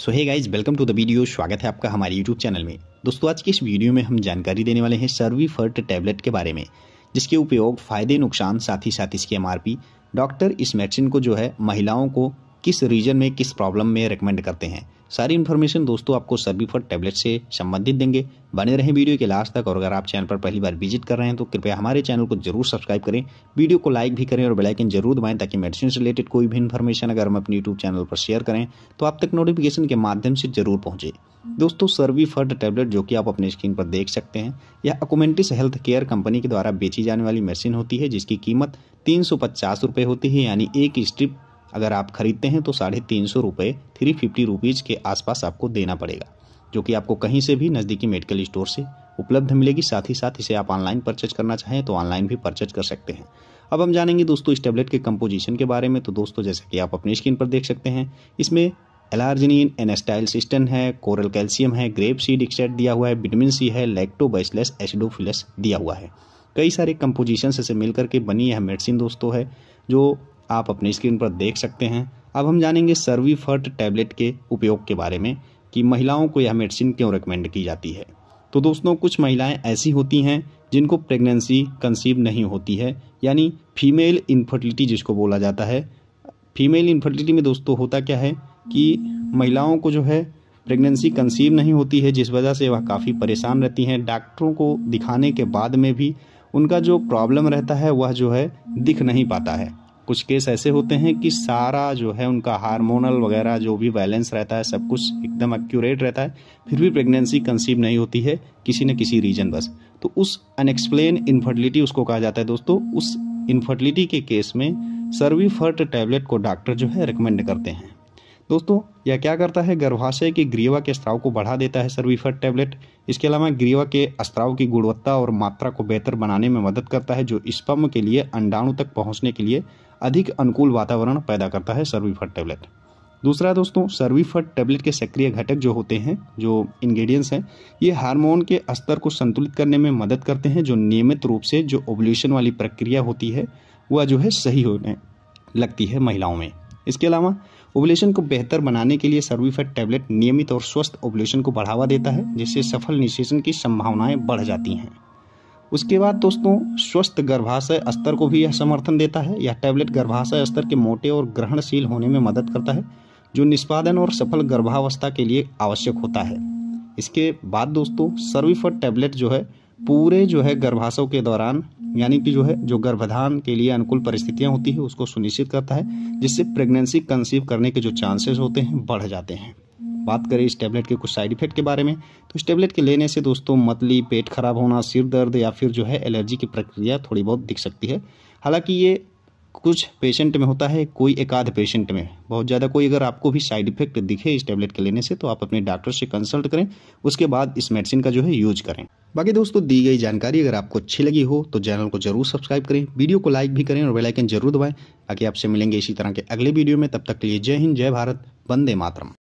so hey guys welcome to the video स्वागत है आपका हमारे यूट्यूब चैनल में दोस्तों आज की इस वीडियो में हम जानकारी देने वाले हैं सर्वी फर्ट टैबलेट के बारे में जिसके उपयोग फ़ायदे नुकसान साथ ही साथ इसकी एमआरपी डॉक्टर इस मेडिसिन को जो है महिलाओं को किस रीजन में किस प्रॉब्लम में रिकमेंड करते हैं सारी इन्फॉर्मेशन दोस्तों आपको सभी फॉर टैबलेट से संबंधित देंगे बने रहें वीडियो के लास्ट तक और अगर आप चैनल पर पहली बार विजिट कर रहे हैं तो कृपया हमारे चैनल को जरूर सब्सक्राइब करें वीडियो को लाइक भी करें और बेलाइकन जरूर दबाएं ताकि मेडिसिन से रिलेटेड कोई भी इन्फॉर्मेशन अगर हम अपने यूट्यूब चैनल पर शेयर करें तो आप तक नोटिफिकेशन के माध्यम से जरूर पहुंचे दोस्तों सर्वी फर्ड टैबलेट जो कि आप अपने स्क्रीन पर देख सकते हैं यह अकोमेंटिस हेल्थ केयर कंपनी के द्वारा बेची जाने वाली मेडिसिन होती है जिसकी कीमत तीन सौ होती है यानी एक स्ट्रिप अगर आप खरीदते हैं तो साढ़े तीन सौ रुपये थ्री फिफ्टी रुपीज़ के आसपास आपको देना पड़ेगा जो कि आपको कहीं से भी नज़दीकी मेडिकल स्टोर से उपलब्ध मिलेगी साथ ही साथ इसे आप ऑनलाइन परचेज करना चाहें तो ऑनलाइन भी परचेज कर सकते हैं अब हम जानेंगे दोस्तों इस टैबलेट के कंपोजिशन के बारे में तो दोस्तों जैसे कि आप अपनी स्क्रीन पर देख सकते हैं इसमें एलार्जिनिन एनेस्टाइल सिस्टन है कोरल कैल्शियम है ग्रेप सीड एक्सेट दिया हुआ है विटामिन सी है लैक्टोबैसलेस एसिडोफिलस दिया हुआ है कई सारे कंपोजिशन से मिल करके बनी यह मेडिसिन दोस्तों है जो आप अपनी स्क्रीन पर देख सकते हैं अब हम जानेंगे सर्वीफर्ट टैबलेट के उपयोग के बारे में कि महिलाओं को यह मेडिसिन क्यों रिकमेंड की जाती है तो दोस्तों कुछ महिलाएं ऐसी होती हैं जिनको प्रेगनेंसी कंसीव नहीं होती है यानी फीमेल इन्फर्टिलिटी जिसको बोला जाता है फीमेल इन्फर्टिलिटी में दोस्तों होता क्या है कि महिलाओं को जो है प्रेगनेंसी कंसीव नहीं होती है जिस वजह से वह काफ़ी परेशान रहती हैं डॉक्टरों को दिखाने के बाद में भी उनका जो प्रॉब्लम रहता है वह जो है दिख नहीं पाता है कुछ केस ऐसे होते हैं कि सारा जो है उनका हार्मोनल वगैरह जो भी बैलेंस रहता है सब कुछ एकदम एक्यूरेट रहता है फिर भी प्रेगनेंसी कंसीव नहीं होती है किसी न किसी रीजन बस तो उस अनएक्सप्लेन इन्फर्टिलिटी उसको कहा जाता है दोस्तों उस इन्फर्टिलिटी के केस में सर्विफर्ट टैबलेट को डॉक्टर जो है रिकमेंड करते हैं दोस्तों यह क्या करता है गर्भाशय के ग्रीवा के स्त्राव को बढ़ा देता है सर्विफर्ट टैबलेट इसके अलावा ग्रीवा के स्त्राव की गुणवत्ता और मात्रा को बेहतर बनाने में मदद करता है जो स्पम के लिए अंडाणु तक पहुंचने के लिए अधिक अनुकूल वातावरण पैदा करता है सर्विफट टैबलेट दूसरा दोस्तों सर्विफट टैबलेट के सक्रिय घटक जो होते हैं जो इंग्रेडिएंट्स हैं ये हार्मोन के स्तर को संतुलित करने में मदद करते हैं जो नियमित रूप से जो ओवल्यूशन वाली प्रक्रिया होती है वह जो है सही होने लगती है महिलाओं में इसके अलावा ओबलेशन को बेहतर बनाने के लिए सर्विफट टैबलेट नियमित और स्वस्थ ओबलेशन को बढ़ावा देता है जिससे सफल निशेषण की संभावनाएँ बढ़ जाती हैं उसके बाद दोस्तों स्वस्थ गर्भाशय स्तर को भी यह समर्थन देता है यह टैबलेट गर्भाशय स्तर के मोटे और ग्रहणशील होने में मदद करता है जो निष्पादन और सफल गर्भावस्था के लिए आवश्यक होता है इसके बाद दोस्तों सर्विफर टैबलेट जो है पूरे जो है गर्भाशय के दौरान यानी कि जो है जो गर्भधान के लिए अनुकूल परिस्थितियां होती है उसको सुनिश्चित करता है जिससे प्रेगनेंसी कंसीव करने के जो चांसेस होते हैं बढ़ जाते हैं बात करें इस टैबलेट के कुछ साइड इफेक्ट के बारे में तो इस टैबलेट के लेने से दोस्तों मतली पेट खराब होना सिर दर्द या फिर जो है एलर्जी की प्रक्रिया थोड़ी बहुत दिख सकती है हालांकि ये कुछ पेशेंट में होता है कोई एक आध पेशेंट में बहुत ज़्यादा कोई अगर आपको भी साइड इफेक्ट दिखे इस टैबलेट के लेने से तो आप अपने डॉक्टर से कंसल्ट करें उसके बाद इस मेडिसिन का जो है यूज करें बाकी दोस्तों दी गई जानकारी अगर आपको अच्छी लगी हो तो चैनल को जरूर सब्सक्राइब करें वीडियो को लाइक भी करें और बेलाइकन जरूर दबाएं बाकी आपसे मिलेंगे इसी तरह के अगले वीडियो में तब तक के लिए जय हिंद जय भारत वंदे मातरम